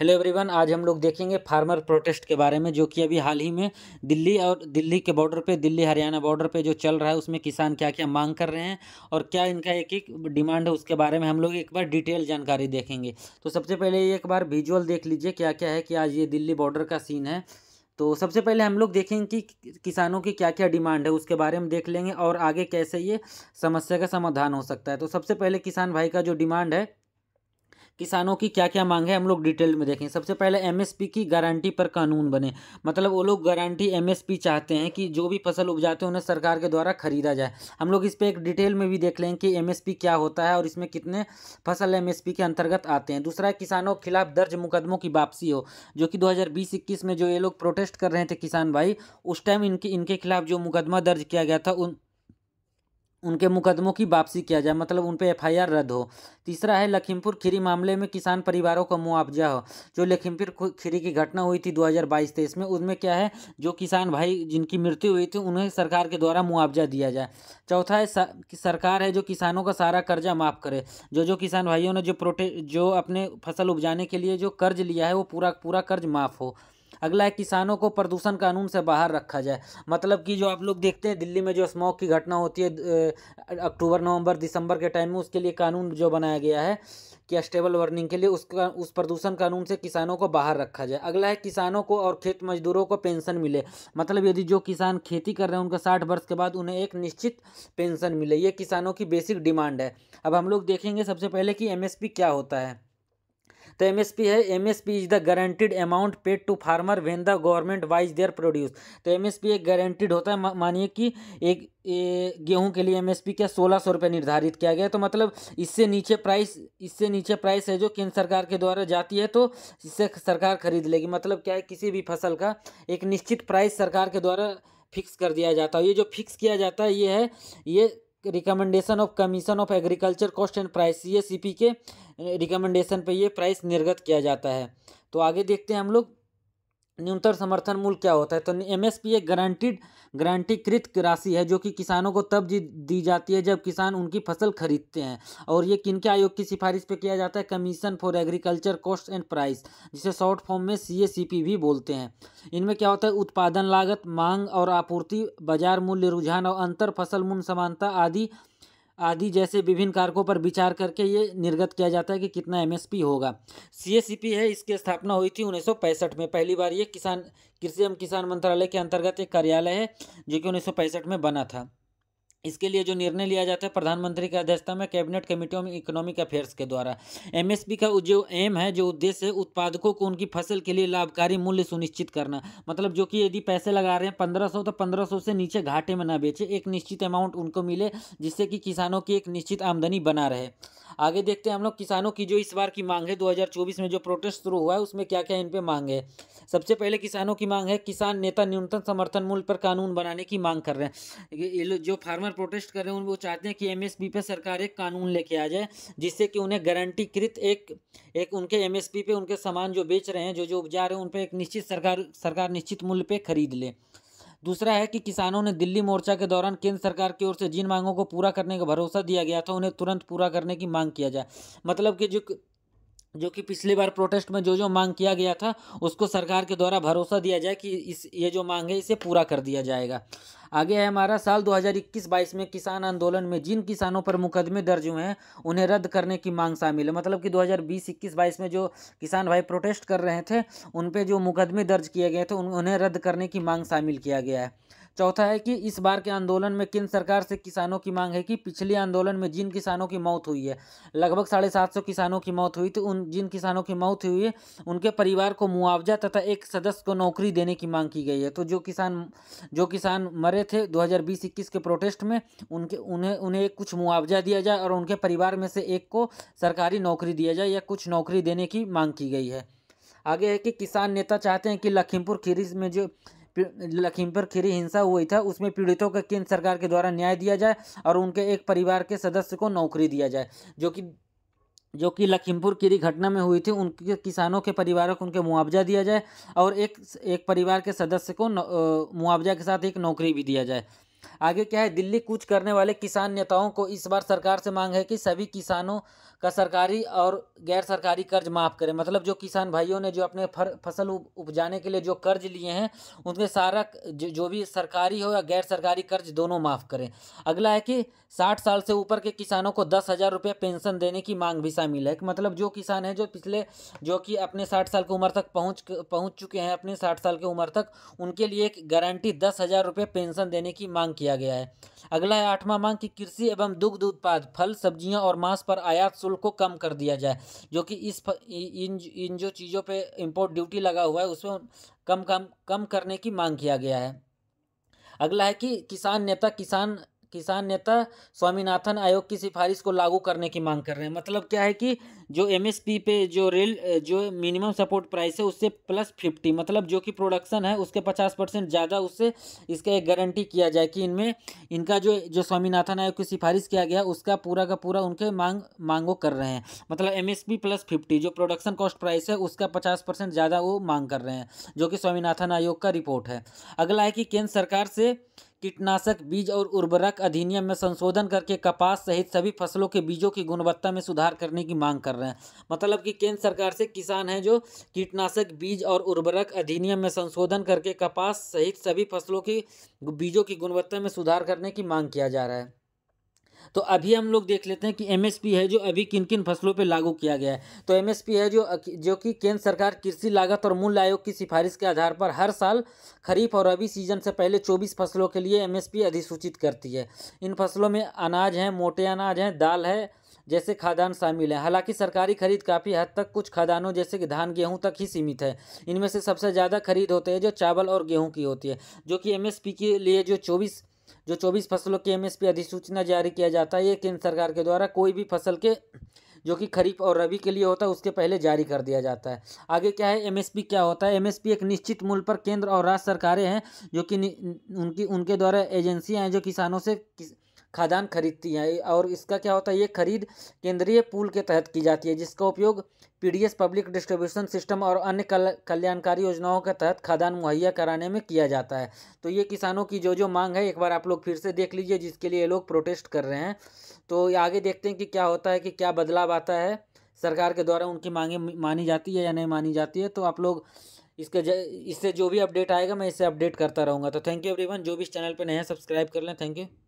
hello everyone आज हम लोग देखेंगे फार्मर प्रोटेस्ट के बारे में जो कि अभी हाल ही में दिल्ली और दिल्ली के बॉर्डर पे दिल्ली हरियाणा बॉर्डर पे जो चल रहा है उसमें किसान क्या क्या मांग कर रहे हैं और क्या इनका एक एक डिमांड है उसके बारे में हम लोग एक बार डिटेल जानकारी देखेंगे तो सबसे पहले एक बार विजुअल देख लीजिए क्या क्या है कि आज ये दिल्ली बॉर्डर का सीन है तो सबसे पहले हम लोग देखेंगे कि किसानों की क्या क्या डिमांड है उसके बारे में देख लेंगे और आगे कैसे ये समस्या का समाधान हो सकता है तो सबसे पहले किसान भाई का जो डिमांड है किसानों की क्या क्या मांग है हम लोग डिटेल में देखें सबसे पहले एमएसपी की गारंटी पर कानून बने मतलब वो लोग गारंटी एमएसपी चाहते हैं कि जो भी फसल उपजाते हैं उन्हें सरकार के द्वारा खरीदा जाए हम लोग इस पर एक डिटेल में भी देख लें कि एम क्या होता है और इसमें कितने फसल एम के अंतर्गत आते हैं दूसरा किसानों के खिलाफ दर्ज मुकदमों की वापसी हो जो कि दो में जो ये लोग प्रोटेस्ट कर रहे थे किसान भाई उस टाइम इनके इनके खिलाफ जो मुकदमा दर्ज किया गया था उन उनके मुकदमों की वापसी किया जाए मतलब उन पर एफ रद्द हो तीसरा है लखीमपुर खीरी मामले में किसान परिवारों का मुआवजा हो जो लखीमपुर खीरी की घटना हुई थी 2022 तेईस में उसमें क्या है जो किसान भाई जिनकी मृत्यु हुई थी उन्हें सरकार के द्वारा मुआवजा दिया जाए चौथा है सरकार है जो किसानों का सारा कर्जा माफ़ करे जो जो किसान भाइयों ने जो प्रोटे जो अपने फसल उपजाने के लिए जो कर्ज लिया है वो पूरा पूरा कर्ज माफ़ हो अगला है किसानों को प्रदूषण कानून से बाहर रखा जाए मतलब कि जो आप लोग देखते हैं दिल्ली में जो स्मोक की घटना होती है अक्टूबर नवंबर दिसंबर के टाइम में उसके लिए कानून जो बनाया गया है कि स्टेबल वर्निंग के लिए उसका उस प्रदूषण कानून से किसानों को बाहर रखा जाए अगला है किसानों को और खेत मजदूरों को पेंशन मिले मतलब यदि जो किसान खेती कर रहे हैं उनका साठ वर्ष के बाद उन्हें एक निश्चित पेंशन मिले ये किसानों की बेसिक डिमांड है अब हम लोग देखेंगे सबसे पहले कि एमएसपी क्या होता है तो एम है P is the guaranteed amount paid to farmer when the government buys their produce तो पी एक गारंटीड होता है मानिए कि एक गेहूं के लिए पी क्या सोलह सौ रुपये निर्धारित किया गया तो मतलब इससे नीचे प्राइस इससे नीचे प्राइस है जो केंद्र सरकार के द्वारा जाती है तो इससे सरकार खरीद लेगी मतलब क्या है किसी भी फसल का एक निश्चित प्राइस सरकार के द्वारा फिक्स कर दिया जाता है ये जो फिक्स किया जाता है ये है ये recommendation of commission of agriculture cost and price C के रिकमेंडेशन पे ये प्राइस निर्गत किया जाता है तो आगे देखते हैं हम लोग न्यूनतम समर्थन मूल्य क्या होता है तो एम एस पी एक गारंटीड गारंटीकृत राशि है जो कि किसानों को तब दी जाती है जब किसान उनकी फसल खरीदते हैं और ये किनके आयोग की सिफारिश पे किया जाता है commission for agriculture cost and price जिसे शॉर्ट फॉर्म में सी ए सी पी भी बोलते हैं इनमें क्या होता है उत्पादन लागत मांग और आपूर्ति बाजार मूल्य रुझान और अंतर फसल मूल्य समानता आदि आदि जैसे विभिन्न कारकों पर विचार करके ये निर्गत किया जाता है कि कितना एमएसपी होगा सीएसीपी है इसकी स्थापना हुई थी उन्नीस में पहली बार ये किसान कृषि एवं किसान मंत्रालय के अंतर्गत एक कार्यालय है जो कि उन्नीस में बना था इसके लिए जो निर्णय लिया जाता है प्रधानमंत्री की अध्यक्षता में कैबिनेट कमेटियों में इकोनॉमिक अफेयर्स के द्वारा एमएसपी का जो एम है जो उद्देश्य है उत्पादकों को उनकी फसल के लिए लाभकारी मूल्य सुनिश्चित करना मतलब जो कि यदि पैसे लगा रहे हैं पंद्रह सौ तो पंद्रह सौ से नीचे घाटे में ना बेचे एक निश्चित अमाउंट उनको मिले जिससे कि किसानों की एक निश्चित आमदनी बना रहे आगे देखते हैं हम लोग किसानों की जो इस बार की मांग है दो में जो प्रोटेस्ट शुरू हुआ है उसमें क्या क्या इन पर मांग है सबसे पहले किसानों की मांग है किसान नेता न्यूनतम समर्थन मूल्य पर कानून बनाने की मांग कर रहे हैं जो फार्मर किसान प्रोटेस्ट कर रहे हैं वो चाहते हैं कि एमएसपी पे सरकार एक कानून लेके आ जाए जिससे कि उन्हें गारंटीकृत एक एक उनके एमएसपी पे उनके सामान जो बेच रहे हैं जो जो उपजा रहे हैं उन पर एक निश्चित सरकार सरकार निश्चित मूल्य पर खरीद ले दूसरा है कि किसानों ने दिल्ली मोर्चा के दौरान केंद्र सरकार की ओर से जिन मांगों को पूरा करने का भरोसा दिया गया था उन्हें तुरंत पूरा करने की मांग किया जाए मतलब कि जो जो कि पिछली बार प्रोटेस्ट में जो जो मांग किया गया था उसको सरकार के द्वारा भरोसा दिया जाए कि इस ये जो मांग है इसे पूरा कर दिया जाएगा आगे है हमारा साल 2021-22 में किसान आंदोलन में जिन किसानों पर मुकदमे दर्ज हुए हैं उन्हें रद्द करने की मांग शामिल है मतलब कि 2020-21-22 में जो किसान भाई प्रोटेस्ट कर रहे थे उन पर जो मुकदमे दर्ज किए गए थे उन्हें रद्द करने की मांग शामिल किया गया है चौथा है कि इस बार के आंदोलन में केंद्र सरकार से किसानों की मांग है कि पिछले आंदोलन में जिन किसानों की मौत हुई है लगभग साढ़े सात सौ किसानों की मौत हुई थी तो उन जिन किसानों की मौत हुई है उनके परिवार को मुआवजा तथा एक सदस्य को नौकरी देने की मांग की गई है तो जो किसान जो किसान मरे थे दो हज़ार के प्रोटेस्ट में उनके उन्हें उन्हें कुछ मुआवजा दिया जाए और उनके परिवार में से एक को सरकारी नौकरी दिया जाए या कुछ नौकरी देने की मांग की गई है आगे है कि किसान नेता चाहते हैं कि लखीमपुर खीरी में जो लखीमपुर खीरी हिंसा हुई था उसमें पीड़ितों को केंद्र सरकार के द्वारा न्याय दिया जाए और उनके एक परिवार के सदस्य को नौकरी दिया जाए जो कि जो कि लखीमपुर खीरी घटना में हुई थी उनके किसानों के परिवारों को उनके मुआवजा दिया जाए और एक एक परिवार के सदस्य को मुआवजा के साथ एक नौकरी भी दिया जाए आगे क्या है दिल्ली कूच करने वाले किसान नेताओं को इस बार सरकार से मांग है कि सभी किसानों का सरकारी और गैर सरकारी कर्ज माफ़ करें मतलब जो किसान भाइयों ने जो अपने फर, फसल उपजाने के लिए जो कर्ज लिए हैं उनके सारा जो, जो भी सरकारी हो या गैर सरकारी कर्ज दोनों माफ़ करें अगला है कि साठ साल से ऊपर के किसानों को दस हज़ार रुपये पेंशन देने की मांग भी शामिल है मतलब जो किसान हैं जो पिछले जो कि अपने साठ साल की उम्र तक पहुँच पहुँच चुके हैं अपने साठ साल की उम्र तक उनके लिए एक गारंटी दस हज़ार रुपये पेंशन देने की मांग मांग किया गया है अगला है आठवां मांग कि कृषि एवं दुग्ध उत्पाद फल सब्जियां और मांस पर आयात शुल्क को कम कर दिया जाए जो कि इस इन इन जो चीज़ों पे इंपोर्ट ड्यूटी लगा हुआ है उसमें कम कम कम करने की मांग किया गया है अगला है कि किसान नेता किसान किसान नेता स्वामीनाथन आयोग की सिफारिश को लागू करने की मांग कर रहे हैं मतलब क्या है कि जो एमएसपी पे जो रेल जो मिनिमम सपोर्ट प्राइस है उससे प्लस फिफ्टी मतलब जो कि प्रोडक्शन है उसके पचास परसेंट ज़्यादा उससे इसका एक गारंटी किया जाए कि इनमें इनका जो जो स्वामीनाथन आयोग की सिफारिश किया गया उसका पूरा का पूरा उनके मांग मांगों कर रहे हैं मतलब एम प्लस फिफ्टी जो प्रोडक्शन कॉस्ट प्राइस है उसका पचास ज़्यादा वो मांग कर रहे हैं जो कि स्वामीनाथन आयोग का रिपोर्ट है अगला है कि केंद्र सरकार से कीटनाशक बीज और उर्वरक अधिनियम में संशोधन करके कपास सहित सभी फसलों के बीजों की गुणवत्ता में सुधार करने की मांग कर रहे हैं मतलब कि केंद्र सरकार से किसान हैं जो कीटनाशक बीज और उर्वरक अधिनियम में संशोधन करके कपास सहित सभी फसलों की बीजों की गुणवत्ता में सुधार करने की मांग किया जा रहा है तो अभी हम लोग देख लेते हैं कि एमएसपी है जो अभी किन किन फसलों पर लागू किया गया है तो एमएसपी है जो जो कि केंद्र सरकार कृषि लागत और मूल्य आयोग की सिफारिश के आधार पर हर साल खरीफ और रबी सीजन से पहले चौबीस फसलों के लिए एमएसपी अधिसूचित करती है इन फसलों में अनाज हैं मोटे अनाज हैं दाल है जैसे खादान शामिल हैं हालांकि सरकारी खरीद काफ़ी हद तक कुछ खादानों जैसे कि धान गेहूं तक ही सीमित है इनमें से सबसे ज़्यादा खरीद होते हैं जो चावल और गेहूं की होती है जो कि एमएसपी के लिए जो चौबीस जो 24 फसलों की एमएसपी अधिसूचना जारी किया जाता है ये केंद्र सरकार के द्वारा कोई भी फसल के जो कि खरीफ और रबी के लिए होता है उसके पहले जारी कर दिया जाता है आगे क्या है एमएसपी क्या होता है एमएसपी एक निश्चित मूल्य पर केंद्र और राज्य सरकारें हैं जो कि उनकी उनके द्वारा एजेंसियाँ हैं जो किसानों से किस, खादान खरीदती हैं और इसका क्या होता है ये खरीद केंद्रीय पूल के तहत की जाती है जिसका उपयोग पीडीएस पब्लिक डिस्ट्रीब्यूशन सिस्टम और अन्य कल्याणकारी योजनाओं के तहत खादान मुहैया कराने में किया जाता है तो ये किसानों की जो जो मांग है एक बार आप लोग फिर से देख लीजिए जिसके लिए ये लोग प्रोटेस्ट कर रहे हैं तो आगे देखते हैं कि क्या होता है कि क्या बदलाव आता है सरकार के द्वारा उनकी मांगे मानी जाती है या नहीं मानी जाती है तो आप लोग इसके इससे जो भी अपडेट आएगा मैं इसे अपडेट करता रहूँगा तो थैंक यू एवरीवन जो भी इस चैनल पर नया सब्सक्राइब कर लें थैंक यू